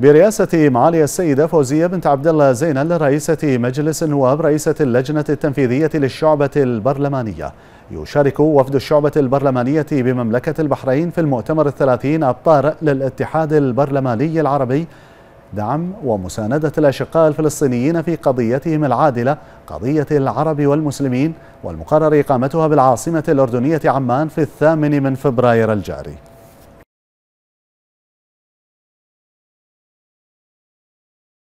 برئاسة معالي السيدة فوزية بنت عبد الله زينل رئيسة مجلس النواب رئيسة اللجنة التنفيذية للشعبة البرلمانية يشارك وفد الشعبة البرلمانية بمملكة البحرين في المؤتمر الثلاثين الطارئ للاتحاد البرلماني العربي دعم ومساندة الأشقاء الفلسطينيين في قضيتهم العادلة قضية العرب والمسلمين والمقرر إقامتها بالعاصمة الأردنية عمان في الثامن من فبراير الجاري